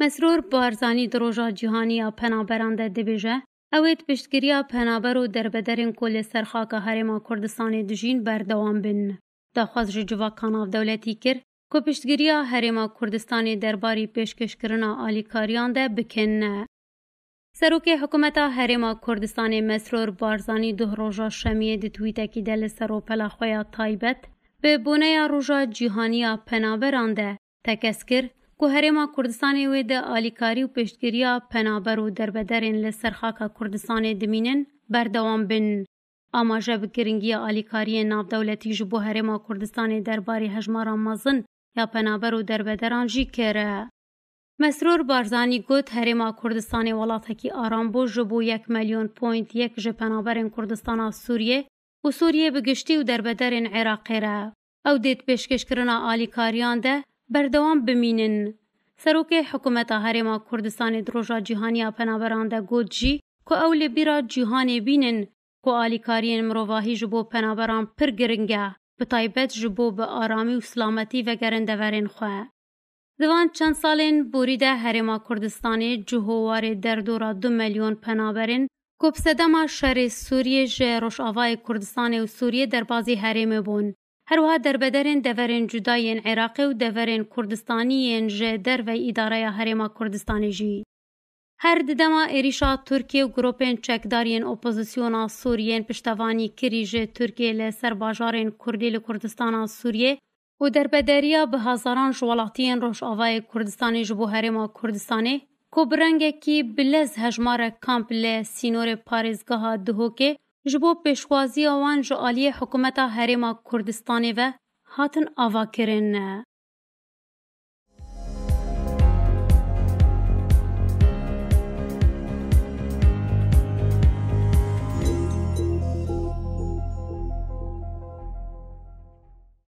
مسرور بارزانی دروژا جیهانیya penaberan de dibêje ew ê piştgiriya penaber û derbederên ku lê serxaka herêma Kurdistanê dijîn berdewam bin. Daxwaz ji civa kanav dewletî kir ku piştgiriya herêma Kurdistanê derbarî pêşkêşkirina alîkariyan de bikinne. Serokê Hikûmeta Herêma Kurdistanê Mesror Barzanî duh roja şemiyê di twîtekî de li seropela xweya taybet bi bûneya roja cîhaniya penaberan de tekeskir ku Herêma Kurdistanê wê de alîkarî û pêşgiriya penaber û derbedarên li serxaka Kurdistanê dimînin berdewam bin. Amaje bikiringiya alîkariyên navdewletî ji bo Herêma Kurdistanê derbarê hejmara mezin ya penaber û derbedaran jî kere. Mesror Barzanî got Herêma Kurdistanê welatekî Arambo ji bo yek milyon point yek ji penaberên Kurdistana Sûriye û Sûriye bi giştî û derbedarên Iraqê re. Ew dêt pêşkêşkirina alîkariyan de بەردەوام بمینن سەرۆکێ حکوومەتە هەرێما کوردستانی درۆژا جیهانیا پەنابەران دە گوت جی کو ئەو لێ بیرا جیهانێ بینن کو ئالیکاریên مرۆڤاهی ji bo پەنابەران pir giringe bi تایبەت ji bo bi ئارامی و سلامەتی vegerin deverên xwe Divan çend salên borî de herêma Kurdistanê cihowarê derdora du milyon penaberên Kopsedema şerê Sûriyê ji Rojavayê Kurdistanê û Sûriyê derbazî herêmê bûn. هروها دربدرین دورین جدایین عراقی و دورین کردستانیین جه در و اداره هرما کردستانی جی. هر ددما ایریشا ترکیه و گروپین چکدارین اپوزیسیونا سوریین پشتوانی کریج ترکیه لسر باجارین کردی لکردستانا سوریه و دربدریا به هزاران جوالاتین روش آوای کردستانی جبو هرما کردستانی کو برنگه کی بلز هجمار کامپ لی سینور پارزگاه دهوکه ji bo pêşwaziya wan ji aliyê hikûmeta Herêma Kurdistanê ve hatin avakirin.